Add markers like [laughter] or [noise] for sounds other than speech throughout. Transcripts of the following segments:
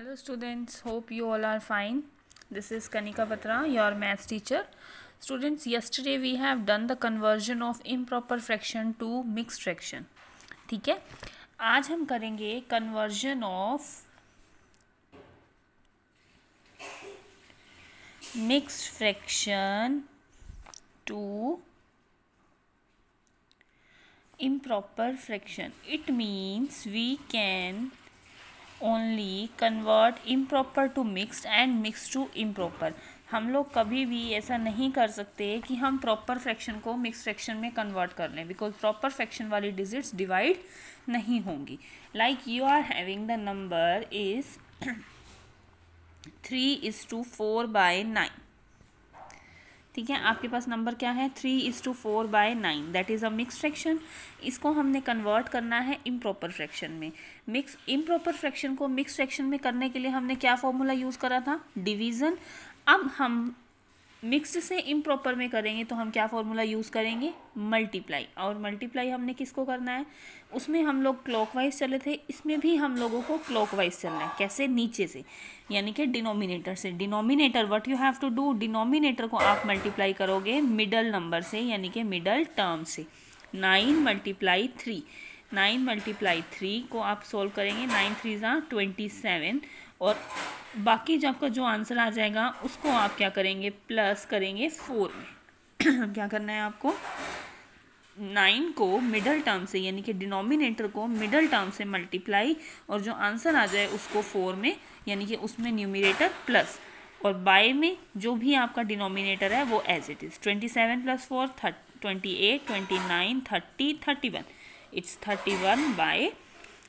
hello students hope you all are fine this is Kanika Batra your maths teacher students yesterday we have done the conversion of improper fraction to mix fraction ठीक है आज हम करेंगे conversion of mix fraction to improper fraction it means we can only convert improper to mixed and mix to improper हम लोग कभी भी ऐसा नहीं कर सकते कि हम प्रॉपर फ्रैक्शन को मिक्स फ्रैक्शन में कन्वर्ट कर लें बिकॉज प्रॉपर फ्रैक्शन वाली डिजिट्स डिवाइड नहीं होंगी like you are having the number is three is two four by nine ठीक है आपके पास नंबर क्या है three is two four by nine that is a mix fraction इसको हमने कन्वर्ट करना है इम्प्रॉपर फ्रैक्शन में मिक्स इम्प्रॉपर फ्रैक्शन को मिक्स फ्रैक्शन में करने के लिए हमने क्या फॉर्मूला यूज़ करा था डिवीज़न अब हम मिक्स्ड से इम्प्रॉपर में करेंगे तो हम क्या फॉर्मूला यूज़ करेंगे मल्टीप्लाई और मल्टीप्लाई हमने किसको करना है उसमें हम लोग क्लॉकवाइज चले थे इसमें भी हम लोगों को क्लॉकवाइज चलना है कैसे नीचे से यानी कि डिनोमिनेटर से denominator what you have to do denominator को आप मल्टीप्लाई करोगे मिडल नंबर से यानी कि मिडल टर्म से nine multiply three nine multiply three को आप सोल्व करेंगे नाइन थ्री ज़ा ट्वेंटी सेवन और बाकी जो आपका जो आंसर आ जाएगा उसको आप क्या करेंगे प्लस करेंगे फोर में [clears throat] क्या करना है आपको नाइन को मिडल टर्म से यानी कि डिनोमिनेटर को मिडल टर्म से मल्टीप्लाई और जो आंसर आ जाए उसको फोर में यानी कि उसमें न्यूमिनेटर प्लस और बाय में जो भी आपका डिनोमिनेटर है वो as it is twenty seven plus four thirty twenty eight twenty nine thirty thirty one it's thirty one by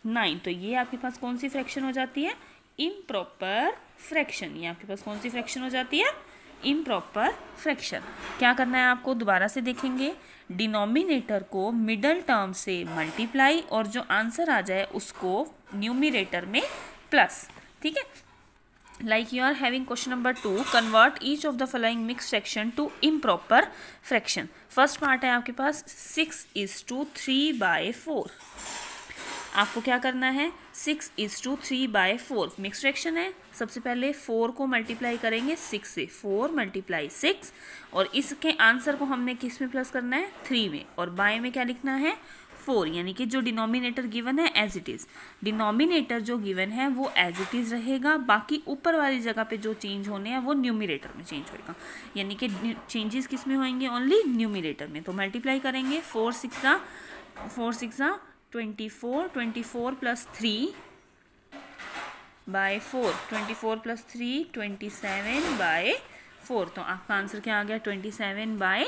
nine तो ये आपके पास कौन सी फ्रैक्शन हो जाती है इम्प्रॉपर फ्रैक्शन ये आपके पास कौन सी फ्रैक्शन हो जाती है इम्प्रॉपर फ्रैक्शन क्या करना है आपको दोबारा से देखेंगे डिनोमिनेटर को मिडल टर्म से मल्टीप्लाई और जो आंसर आ जाए उसको न्यूमिनेटर में प्लस ठीक है like you are having question number two convert each of the following mix fraction to improper fraction first part है आपके पास six is two three by four आपको क्या करना है six is two three by four mix fraction है सबसे पहले फोर को मल्टीप्लाई करेंगे सिक्स से फोर मल्टीप्लाई सिक्स और इसके आंसर को हमने किस में प्लस करना है थ्री में और बाय में क्या लिखना है फोर यानी कि जो डिनोमिनेटर गिवन है एज इट इज़ डिनोमिनेटर जो गिवन है वो एज इट इज़ रहेगा बाकी ऊपर वाली जगह पे जो चेंज होने हैं वो न्यूमिनेटर में चेंज होएगा यानी कि चेंजेस किस में होंगे ओनली न्यूमिनेटर में तो मल्टीप्लाई करेंगे फोर सिक्सा फोर सिक्सा twenty four twenty four plus three by four twenty four plus three twenty seven by four तो आपका आंसर क्या आ गया twenty seven by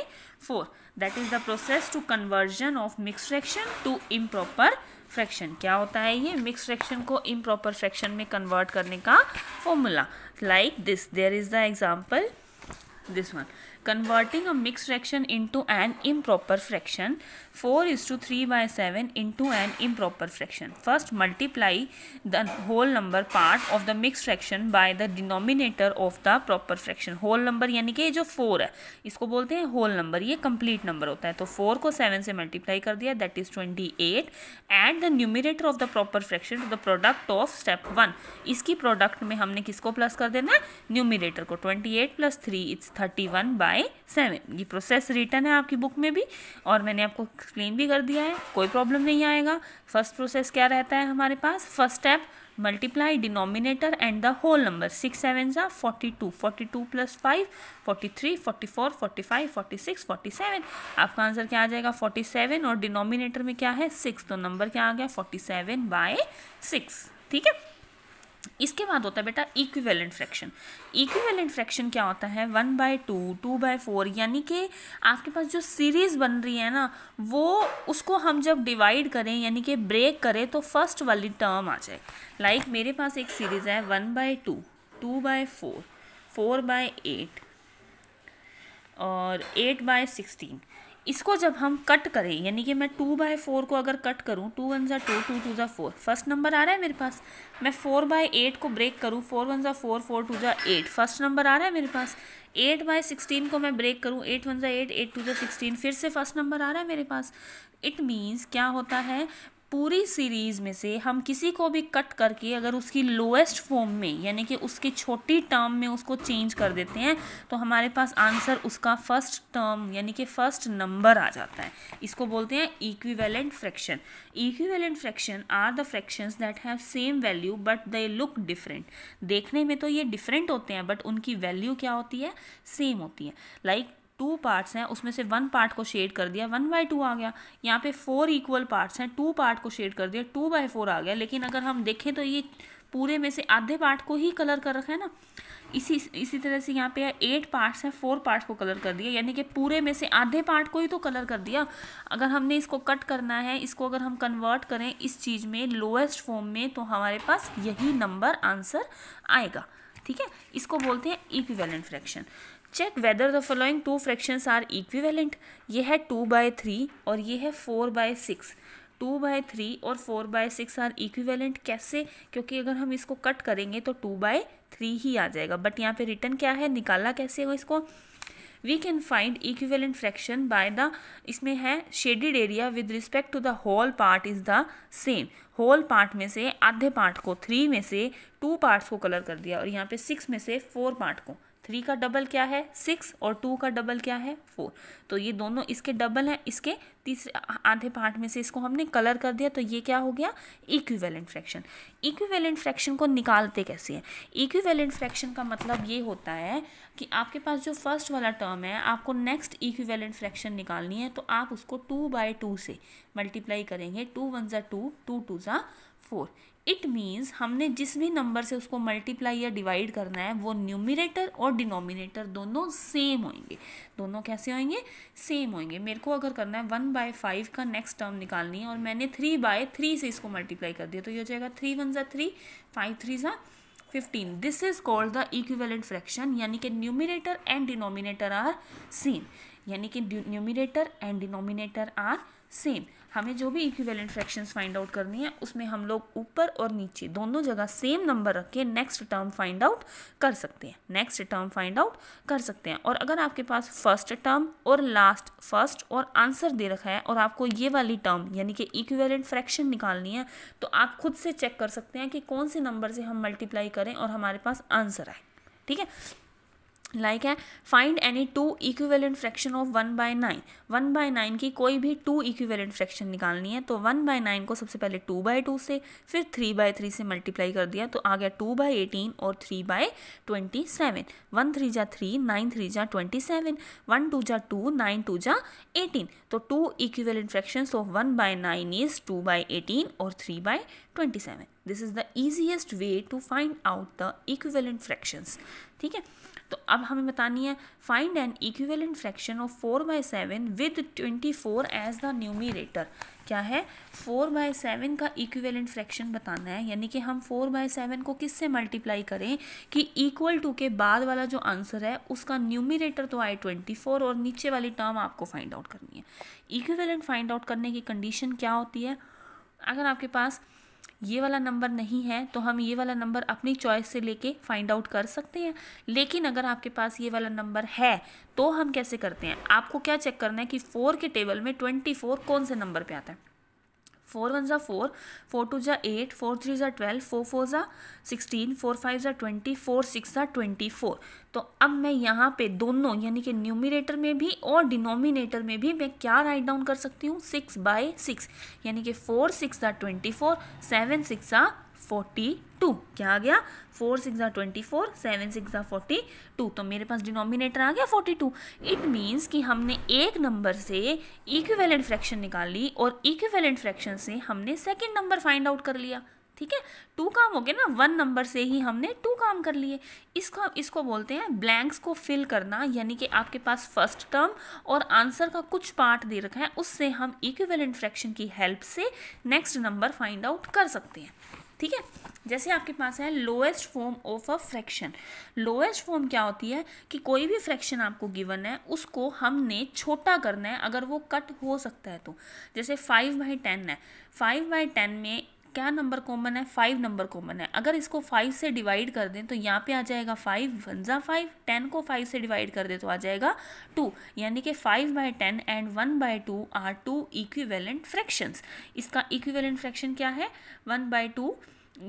four that is the process to conversion of mix fraction to improper fraction क्या होता है ये mix fraction को इम प्रॉपर फ्रैक्शन में कन्वर्ट करने का formula like this there is the example this one converting a mixed fraction into an improper fraction 4 is to 3 by 7 into an improper fraction first multiply the whole number part of the mixed fraction by the denominator of the proper fraction whole number यानी कि जो 4 है इसको बोलते हैं whole number ये complete number होता है तो 4 को 7 से multiply कर दिया that is 28 add the numerator of the proper fraction to the product of step 1 इसकी product में हमने किसको plus कर देना है numerator को 28 plus 3 it's 31 by by seven ये प्रोसेस रिटर्न है आपकी बुक में भी और मैंने आपको एक्सप्लेन भी कर दिया है कोई प्रॉब्लम नहीं आएगा फर्स्ट प्रोसेस क्या रहता है हमारे पास first step multiply denominator and the whole number six seven ज़ा forty two forty two plus five forty three forty four forty five forty six forty seven आपका आंसर क्या आ जाएगा फोर्टी सेवन और डिनोमिनेटर में क्या है सिक्स तो नंबर क्या आ गया फोर्टी सेवन बाय सिक्स ठीक है इसके बाद होता है बेटा इक्विवेलेंट फ्रैक्शन इक्विवेलेंट फ्रैक्शन क्या होता है one by two two by four यानी कि आपके पास जो सीरीज़ बन रही है ना वो उसको हम जब डिवाइड करें यानी कि ब्रेक करें तो फर्स्ट वाली टर्म आ जाए लाइक like, मेरे पास एक सीरीज़ है one by two two by four four by eight और एट बाय सिक्सटीन इसको जब हम कट करें यानी कि मैं टू बाय फोर को अगर कट करूँ टू वन ज़ा टू टू टू ज़ा फोर फर्स्ट नंबर आ रहा है मेरे पास मैं फोर बाय एट को ब्रेक करूँ फोर वन ज़ा फोर फोर टू ज़ा एट फर्स्ट नंबर आ रहा है मेरे पास एट बाय सिक्सटीन को मैं ब्रेक करूँ एट वन ज़ा एट एट टू ज़ा सिक्सटीन फिर से फर्स्ट नंबर आ रहा है मेरे पास इट मीन्स क्या होता है पूरी सीरीज़ में से हम किसी को भी कट करके अगर उसकी लोएस्ट फॉर्म में यानी कि उसकी छोटी टर्म में उसको चेंज कर देते हैं तो हमारे पास आंसर उसका फर्स्ट टर्म यानी कि फर्स्ट नंबर आ जाता है इसको बोलते हैं equivalent fraction equivalent fraction are the fractions that have same value but they look different देखने में तो ये डिफरेंट होते हैं बट उनकी वैल्यू क्या होती है सेम होती है लाइक like, टू पार्ट्स हैं उसमें से वन पार्ट को शेड कर दिया वन बाई टू आ गया यहाँ पे फोर इक्वल पार्ट्स हैं टू पार्ट को शेड कर दिया टू बाई फोर आ गया लेकिन अगर हम देखें तो ये पूरे में से आधे पार्ट को ही कलर कर रखा है ना इसी इसी तरह से यहाँ पे एट पार्ट्स हैं फोर पार्ट्स को कलर कर दिया यानी कि पूरे में से आधे पार्ट को ही तो कलर कर दिया अगर हमने इसको कट करना है इसको अगर हम कन्वर्ट करें इस चीज़ में लोएस्ट फॉर्म में तो हमारे पास यही नंबर आंसर आएगा ठीक है इसको बोलते हैं equivalent fraction check whether the following two fraction are equivalent ये है टू बाय थ्री और ये है four by six two by three और four by six are equivalent कैसे क्योंकि अगर हम इसको कट करेंगे तो टू बाय थ्री ही आ जाएगा बट यहाँ पे रिटर्न क्या है निकाला कैसे हो इसको we can find equivalent fraction by the इसमें है shaded area with respect to the whole part is the same whole part में से आधे पार्ट को थ्री में से टू पार्ट्स को कलर कर दिया और यहाँ पे सिक्स में से फोर पार्ट को थ्री का डबल क्या है सिक्स और टू का डबल क्या है फोर तो ये दोनों इसके डबल हैं इसके तीसरे आधे पार्ट में से इसको हमने कलर कर दिया तो ये क्या हो गया इक्विवेलेंट फ्रैक्शन इक्विवेलेंट फ्रैक्शन को निकालते कैसे हैं इक्विवेलेंट फ्रैक्शन का मतलब ये होता है कि आपके पास जो फर्स्ट वाला टर्म है आपको नेक्स्ट इक्विवेलेंट फ्रैक्शन निकालनी है तो आप उसको टू बाय टू से मल्टीप्लाई करेंगे टू वन ज़ा टू टू टू ज़ा फोर इट मीन्स हमने जिस भी नंबर से उसको मल्टीप्लाई या डिवाइड करना है वो न्यूमिनेटर और डिनोमिनेटर दोनों सेम होंगे दोनों कैसे होंगे सेम होंगे मेरे को अगर करना है वन बाय फाइव का नेक्स्ट टर्म निकालनी है और मैंने थ्री बाय थ्री से इसको मल्टीप्लाई कर दिया तो ये हो जाएगा थ्री वन ज़ा थ्री फाइव थ्री ज़ा fifteen this is called the equivalent fraction यानी कि numerator and denominator are same यानी कि numerator and denominator are same हमें जो भी इक्विवेलेंट फ्रैक्शंस फाइंड आउट करनी है उसमें हम लोग ऊपर और नीचे दोनों जगह सेम नंबर रख के नेक्स्ट टर्म फाइंड आउट कर सकते हैं नेक्स्ट टर्म फाइंड आउट कर सकते हैं और अगर आपके पास फर्स्ट टर्म और लास्ट फर्स्ट और आंसर दे रखा है और आपको ये वाली टर्म यानी कि इक्विवेलेंट फ्रैक्शन निकालनी है तो आप खुद से चेक कर सकते हैं कि कौन से नंबर से हम मल्टीप्लाई करें और हमारे पास आंसर आए ठीक है लाइक है find any two equivalent fraction of one by nine one by nine की कोई भी टू इक्विवेलेंट फ्रैक्शन निकालनी है तो वन बाय नाइन को सबसे पहले टू बाय टू से फिर थ्री बाय थ्री से मल्टीप्लाई कर दिया तो आ गया टू बाय एटीन और three by twenty seven one three जा थ्री नाइन थ्री जा ट्वेंटी सेवन वन टू जा टू नाइन टू जा एटीन तो two equivalent fraction of one by nine is two by eighteen और three by twenty seven this is the easiest way to find out the equivalent fractions ठीक है तो अब हमें बतानी है find an equivalent fraction of four by seven with twenty four as the numerator क्या है फोर बाय सेवन का इक्विवेलेंट फ्रैक्शन बताना है यानी कि हम फोर बाय सेवन को किससे मल्टीप्लाई करें कि इक्वल टू के बाद वाला जो आंसर है उसका न्यूमिरेटर तो आए ट्वेंटी फोर और नीचे वाली टर्म आपको फाइंड आउट करनी है इक्विवेलेंट फाइंड आउट करने की कंडीशन क्या होती है अगर आपके पास ये वाला नंबर नहीं है तो हम ये वाला नंबर अपनी चॉइस से लेके फाइंड आउट कर सकते हैं लेकिन अगर आपके पास ये वाला नंबर है तो हम कैसे करते हैं आपको क्या चेक करना है कि फ़ोर के टेबल में ट्वेंटी फोर कौन से नंबर पर आता है फोर वन ज़ा फोर फोर टू ज़ा एट फोर थ्री ज़ा ट्वेल्व फोर फोर ज़ा सिक्सटीन फोर फाइव ज़ा ट्वेंटी फोर सिक्स ज़ा ट्वेंटी फोर तो अब मैं यहाँ पे दोनों यानी कि न्यूमिनेटर में भी और डिनोमिनेटर में भी मैं क्या राइट डाउन कर सकती हूँ सिक्स बाय सिक्स यानी कि फोर सिक्स ज़ा ट्वेंटी फोर सेवन सिक्स ज़ा फोर्टी टू क्या आ गया फोर सिक्स ज़ा ट्वेंटी फोर सेवन सिक्स ज़ा फोर्टी टू तो मेरे पास डिनोमिनेटर आ गया फोर्टी टू इट मीन्स कि हमने एक नंबर से इक्विवेलेंट फ्रैक्शन निकाल ली और इक्विवेलेंट फ्रैक्शन से हमने सेकेंड नंबर फाइंड आउट कर लिया ठीक है टू काम हो गया ना वन नंबर से ही हमने टू काम कर लिए इसको इसको बोलते हैं ब्लैंक्स को फिल करना यानी कि आपके पास फर्स्ट टर्म और आंसर का कुछ पार्ट दे रखा है उससे हम इक्विवेलेंट फ्रैक्शन की हेल्प से नेक्स्ट नंबर फाइंड आउट कर सकते हैं ठीक है जैसे आपके पास है lowest form of a fraction lowest form क्या होती है कि कोई भी फ्रैक्शन आपको गिवन है उसको हमने छोटा करना है अगर वो कट हो सकता है तो जैसे फाइव बाई टेन है फाइव बाई टेन में क्या नंबर कॉमन है फाइव नंबर कॉमन है अगर इसको फाइव से डिवाइड कर दें तो यहाँ पे आ जाएगा फाइव वनज़ा फाइव टेन को फाइव से डिवाइड कर दें तो आ जाएगा टू यानी कि five by ten and one by two are two equivalent fractions इसका इक्विवेलेंट फ्रैक्शन क्या है वन बाई टू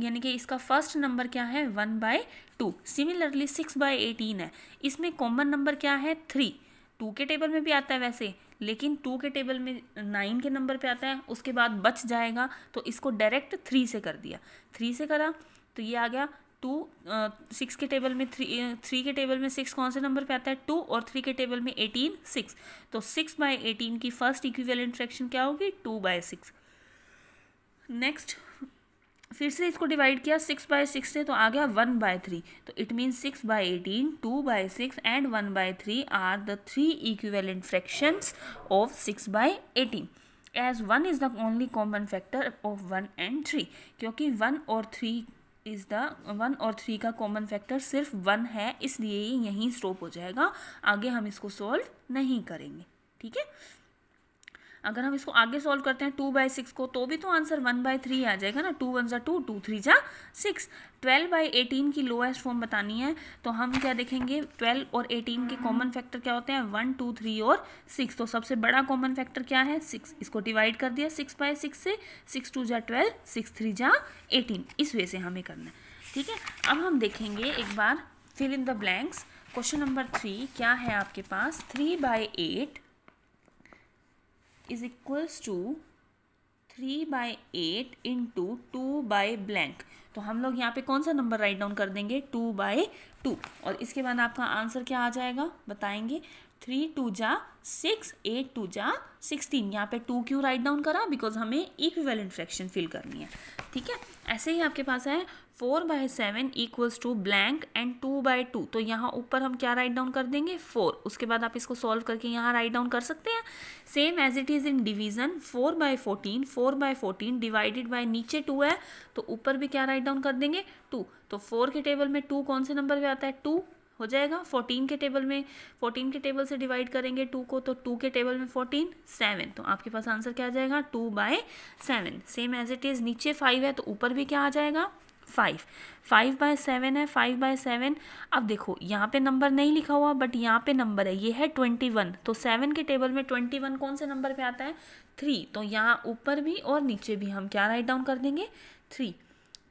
यानी कि इसका फर्स्ट नंबर क्या है one by two similarly six by eighteen है इसमें कॉमन नंबर क्या है थ्री टू के टेबल में भी आता है वैसे लेकिन टू के टेबल में नाइन के नंबर पे आता है उसके बाद बच जाएगा तो इसको डायरेक्ट थ्री से कर दिया थ्री से करा तो ये आ गया टू सिक्स के टेबल में थ्री थ्री के टेबल में सिक्स कौन से नंबर पे आता है टू और थ्री के टेबल में एटीन सिक्स तो सिक्स बाय एटीन की फर्स्ट इक्विवेलेंट फ्रैक्शन क्या होगी टू बाय सिक्स नेक्स्ट फिर से इसको डिवाइड किया सिक्स बाय सिक्स से तो आ गया वन बाय थ्री तो it means six by eighteen two by six and one by three are the three equivalent fractions of six by eighteen as one is the only common factor of one and three क्योंकि one और three is the one और three का common factor सिर्फ one है इसलिए यहीं stop हो जाएगा आगे हम इसको सॉल्व नहीं करेंगे ठीक है अगर हम इसको आगे सॉल्व करते हैं टू बाई सिक्स को तो भी तो आंसर वन बाई थ्री आ जाएगा ना टू वन ज़ा टू टू थ्री ज़ा सिक्स ट्वेल्व बाई एटीन की लोएस्ट फॉर्म बतानी है तो हम क्या देखेंगे ट्वेल्व और एटीन के कॉमन फैक्टर क्या होते हैं वन टू थ्री और सिक्स तो सबसे बड़ा कॉमन फैक्टर क्या है सिक्स इसको डिवाइड कर दिया सिक्स बाई सिक्स से सिक्स टू ज़ा ट्वेल्व सिक्स थ्री ज़ा एटीन इस वे से हमें करना है ठीक है अब हम देखेंगे एक बार fill in the blanks question number three क्या है आपके पास three by eight is equals to three by eight into two by blank तो हम लोग यहाँ पे कौन सा नंबर राइट डाउन कर देंगे टू बाई टू और इसके बाद आपका आंसर क्या आ जाएगा बताएंगे थ्री टू जा सिक्स एट टू जा सिक्सटीन यहाँ पे टू क्यों राइट डाउन करा बिकॉज हमें इक्विवेलेंट फ्रैक्शन फिल करनी है ठीक है ऐसे ही आपके पास है four by seven equals to blank and two by two तो यहाँ ऊपर हम क्या राइट डाउन कर देंगे फोर उसके बाद आप इसको सॉल्व करके यहाँ राइट डाउन कर सकते हैं same as it is in division four by fourteen four by fourteen divided by नीचे टू है तो ऊपर भी क्या राइट डाउन कर देंगे टू तो फोर के टेबल में टू कौन से नंबर पर आता है टू हो जाएगा फोर्टीन के टेबल में फोर्टीन के टेबल से डिवाइड करेंगे टू को तो टू के टेबल में फोर्टीन सेवन तो आपके पास आंसर क्या आ जाएगा two by seven same as it is नीचे फाइव है तो ऊपर भी क्या आ जाएगा फाइव फाइव बाय सेवन है फाइव बाय सेवन अब देखो यहाँ पे नंबर नहीं लिखा हुआ बट यहाँ पे नंबर है ये है ट्वेंटी वन तो सेवन के टेबल में ट्वेंटी वन कौन से नंबर पे आता है थ्री तो यहाँ ऊपर भी और नीचे भी हम क्या राइट डाउन कर देंगे three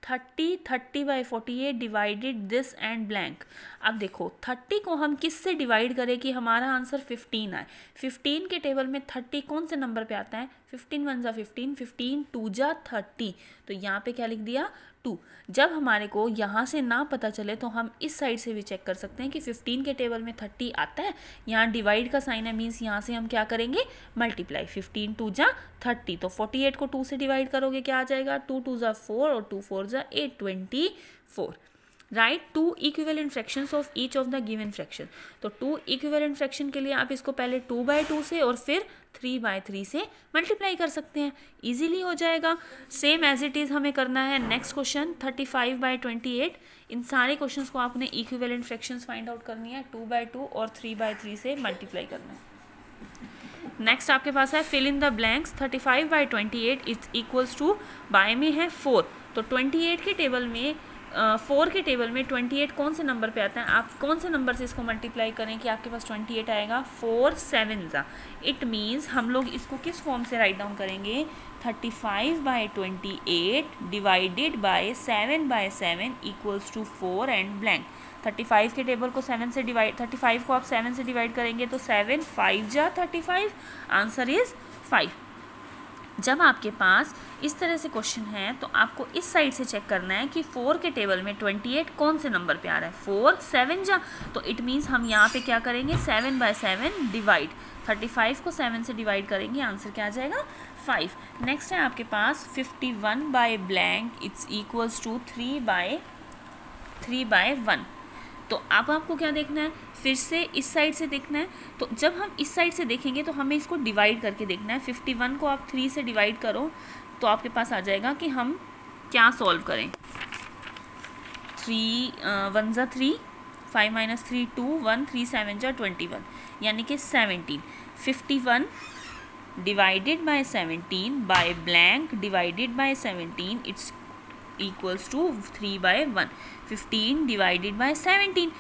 thirty thirty by forty eight divided this and blank अब देखो थर्टी को हम किस से डिवाइड करें कि हमारा आंसर फिफ्टीन आए फिफ्टीन के टेबल में थर्टी कौन से नंबर पे आता है फिफ्टीन वन ज़ा फिफ्टीन फिफ्टीन टू जा थर्टी तो यहाँ पे क्या लिख दिया टू जब हमारे को यहाँ से ना पता चले तो हम इस साइड से भी चेक कर सकते हैं कि फिफ्टीन के टेबल में थर्टी आता है यहाँ डिवाइड का साइन है मीन्स यहाँ से हम क्या करेंगे मल्टीप्लाई फिफ्टीन टू जा थर्टी तो फोर्टी एट को टू से डिवाइड करोगे क्या आ जाएगा टू टू ज़ा फोर और टू फोर ज़ा eight twenty four right two equivalent fractions of each of the given fraction तो टू इक्विवेलेंट फ्रैक्शन के लिए आप इसको पहले टू बाय टू से और फिर थ्री बाय थ्री से मल्टीप्लाई कर सकते हैं इजीली हो जाएगा सेम एज इट इज़ हमें करना है next question thirty five by twenty eight इन सारे क्वेश्चन को आपने इक्विवेलेंट फ्रैक्शंस फाइंड आउट करनी है टू बाय टू और थ्री बाय थ्री से मल्टीप्लाई करना है नेक्स्ट आपके पास है fill in the blanks thirty five by twenty eight is equals to by में है फोर तो ट्वेंटी एट के टेबल में फोर के टेबल में ट्वेंटी एट कौन से नंबर पे आता है आप कौन से नंबर से इसको मल्टीप्लाई करें कि आपके पास ट्वेंटी एट आएगा फोर सेवन ज़ा इट मीन्स हम लोग इसको किस फॉर्म से राइट डाउन करेंगे thirty five by twenty eight divided by seven by seven equals to four and blank thirty five के टेबल को सेवन से डिवाइड थर्टी फाइव को आप सेवन से डिवाइड करेंगे तो सेवन फाइव जा thirty five answer is five जब आपके पास इस तरह से क्वेश्चन है तो आपको इस साइड से चेक करना है कि फोर के टेबल में ट्वेंटी एट कौन से नंबर पे आ रहा है फोर सेवन जा तो इट मीन्स हम यहाँ पे क्या करेंगे seven by seven divide thirty five को सेवन से डिवाइड करेंगे आंसर क्या आ जाएगा फाइव नेक्स्ट है आपके पास fifty one by blank it's equals to three by three by one तो अब आप आपको क्या देखना है फिर से इस साइड से देखना है तो जब हम इस साइड से देखेंगे तो हमें इसको डिवाइड करके देखना है फिफ्टी वन को आप थ्री से डिवाइड करो तो आपके पास आ जाएगा कि हम क्या सॉल्व करें थ्री वन ज़ा three five minus three two one three seven ज़ा ट्वेंटी वन यानी कि seventeen fifty one divided by seventeen by blank divided by seventeen it's equals to three by one fifteen divided by seventeen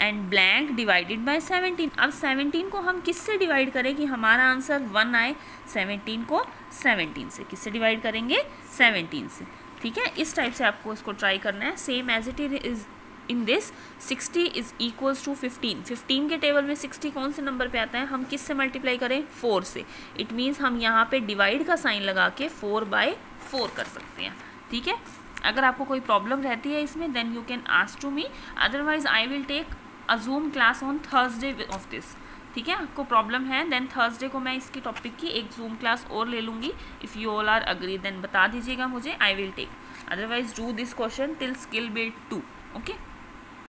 and blank divided by seventeen अब seventeen को हम किससे divide करें कि हमारा आंसर वन आए सेवनटीन को seventeen से किससे डिवाइड करेंगे सेवनटीन से ठीक है इस टाइप से आपको इसको ट्राई करना है same as it is in this sixty is equals to fifteen fifteen के टेबल में सिक्सटी कौन से नंबर पे आता है हम किस से मल्टीप्लाई करें फोर से इट मीन्स हम यहाँ पे डिवाइड का साइन लगा के फोर बाय फोर कर सकते हैं ठीक है अगर आपको कोई प्रॉब्लम रहती है इसमें then you can ask to me otherwise I will take a class on on of this ठीक है आपको प्रॉब्लम है देन थर्सडे को मैं इसके टॉपिक की एक जूम क्लास और ले लूँगी if you all are agree then बता दीजिएगा मुझे I will take otherwise do this question till skill build to okay